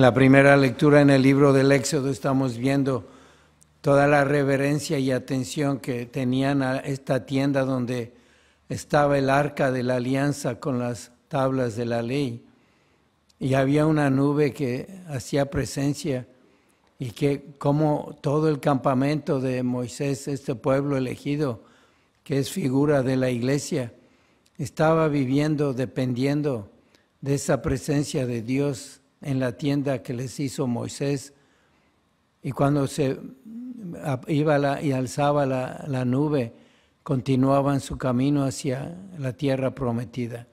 En la primera lectura en el libro del Éxodo estamos viendo toda la reverencia y atención que tenían a esta tienda donde estaba el arca de la alianza con las tablas de la ley. Y había una nube que hacía presencia y que como todo el campamento de Moisés, este pueblo elegido, que es figura de la iglesia, estaba viviendo dependiendo de esa presencia de Dios en la tienda que les hizo Moisés. Y cuando se iba y alzaba la, la nube, continuaban su camino hacia la tierra prometida.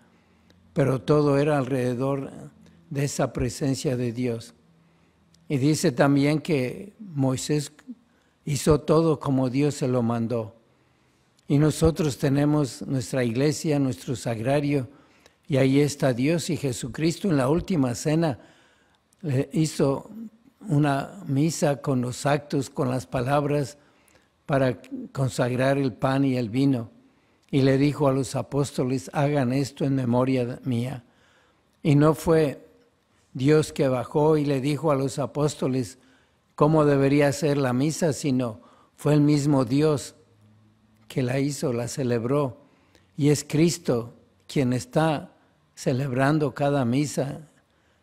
Pero todo era alrededor de esa presencia de Dios. Y dice también que Moisés hizo todo como Dios se lo mandó. Y nosotros tenemos nuestra iglesia, nuestro sagrario, y ahí está Dios y Jesucristo en la última cena hizo una misa con los actos, con las palabras, para consagrar el pan y el vino. Y le dijo a los apóstoles, hagan esto en memoria mía. Y no fue Dios que bajó y le dijo a los apóstoles cómo debería ser la misa, sino fue el mismo Dios que la hizo, la celebró. Y es Cristo quien está celebrando cada misa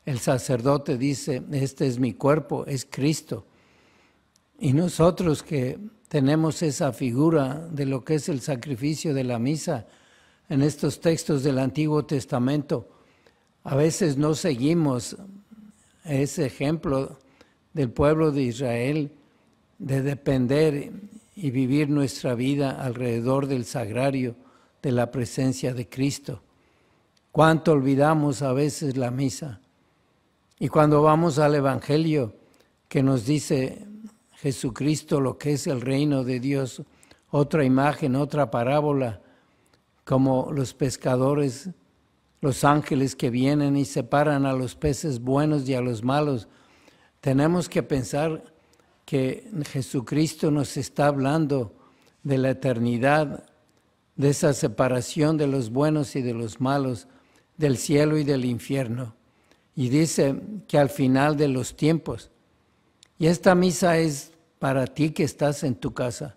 el sacerdote dice, este es mi cuerpo, es Cristo. Y nosotros que tenemos esa figura de lo que es el sacrificio de la misa en estos textos del Antiguo Testamento, a veces no seguimos ese ejemplo del pueblo de Israel de depender y vivir nuestra vida alrededor del sagrario de la presencia de Cristo. Cuánto olvidamos a veces la misa y cuando vamos al Evangelio que nos dice Jesucristo lo que es el reino de Dios, otra imagen, otra parábola, como los pescadores, los ángeles que vienen y separan a los peces buenos y a los malos, tenemos que pensar que Jesucristo nos está hablando de la eternidad, de esa separación de los buenos y de los malos, del cielo y del infierno y dice que al final de los tiempos. Y esta misa es para ti que estás en tu casa,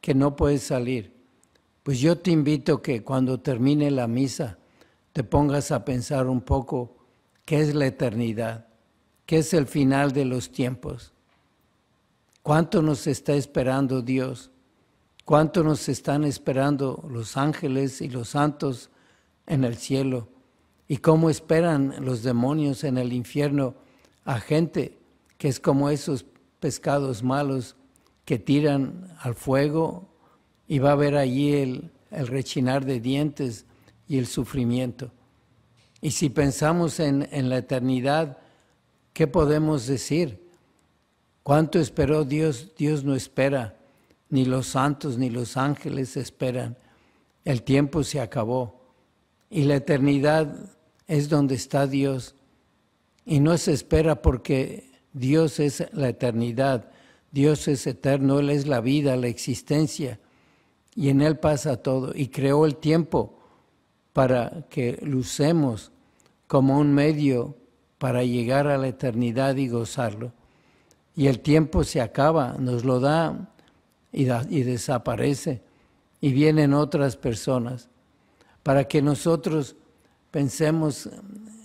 que no puedes salir. Pues yo te invito que cuando termine la misa te pongas a pensar un poco qué es la eternidad, qué es el final de los tiempos, cuánto nos está esperando Dios, cuánto nos están esperando los ángeles y los santos en el cielo y cómo esperan los demonios en el infierno a gente que es como esos pescados malos que tiran al fuego y va a haber allí el, rechinar de dientes y el sufrimiento. Y si pensamos en, en la eternidad, ¿qué podemos decir? ¿Cuánto esperó Dios? Dios no espera, ni los santos ni los ángeles esperan. El tiempo se acabó y la eternidad es donde está Dios. Y no se espera porque Dios es la eternidad, Dios es eterno, Él es la vida, la existencia, y en Él pasa todo. Y creó el tiempo para que lucemos como un medio para llegar a la eternidad y gozarlo. Y el tiempo se acaba, nos lo da y, da, y desaparece, y vienen otras personas, para que nosotros Pensemos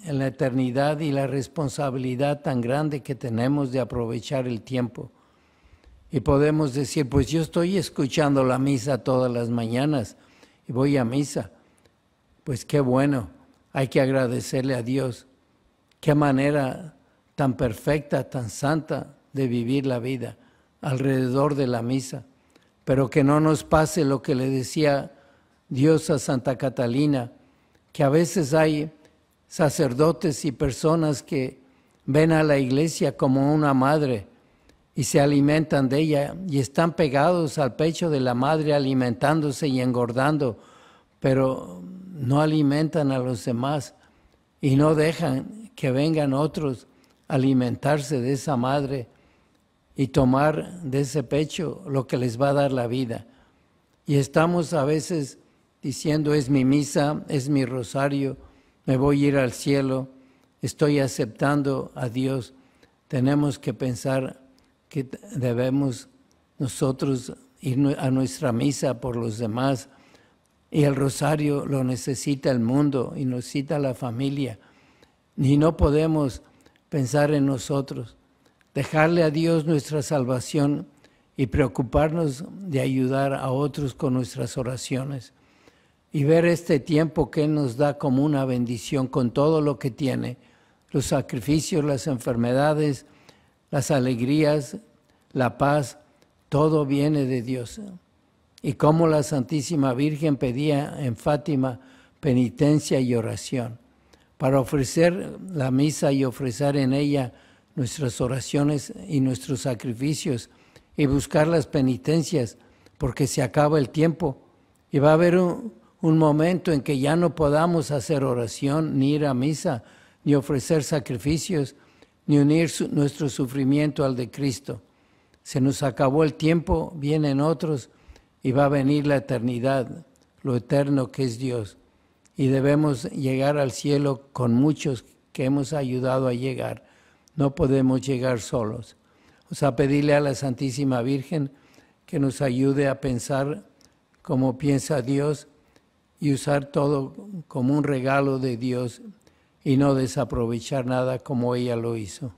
en la eternidad y la responsabilidad tan grande que tenemos de aprovechar el tiempo. Y podemos decir, pues yo estoy escuchando la misa todas las mañanas y voy a misa. Pues qué bueno, hay que agradecerle a Dios. Qué manera tan perfecta, tan santa de vivir la vida alrededor de la misa. Pero que no nos pase lo que le decía Dios a Santa Catalina, que a veces hay sacerdotes y personas que ven a la iglesia como una madre y se alimentan de ella y están pegados al pecho de la madre alimentándose y engordando, pero no alimentan a los demás y no dejan que vengan otros a alimentarse de esa madre y tomar de ese pecho lo que les va a dar la vida. Y estamos a veces diciendo es mi misa, es mi rosario, me voy a ir al cielo, estoy aceptando a Dios, tenemos que pensar que debemos nosotros ir a nuestra misa por los demás. Y el rosario lo necesita el mundo y necesita la familia. Y no podemos pensar en nosotros, dejarle a Dios nuestra salvación y preocuparnos de ayudar a otros con nuestras oraciones y ver este tiempo que nos da como una bendición con todo lo que tiene, los sacrificios, las enfermedades, las alegrías, la paz, todo viene de Dios. Y como la Santísima Virgen pedía en Fátima penitencia y oración, para ofrecer la misa y ofrecer en ella nuestras oraciones y nuestros sacrificios y buscar las penitencias, porque se acaba el tiempo y va a haber un, un momento en que ya no podamos hacer oración, ni ir a misa, ni ofrecer sacrificios, ni unir nuestro sufrimiento al de Cristo. Se nos acabó el tiempo, vienen otros y va a venir la eternidad, lo eterno que es Dios. Y debemos llegar al cielo con muchos que hemos ayudado a llegar. No podemos llegar solos. O sea, pedirle a la Santísima Virgen que nos ayude a pensar como piensa Dios y usar todo como un regalo de Dios y no desaprovechar nada como ella lo hizo.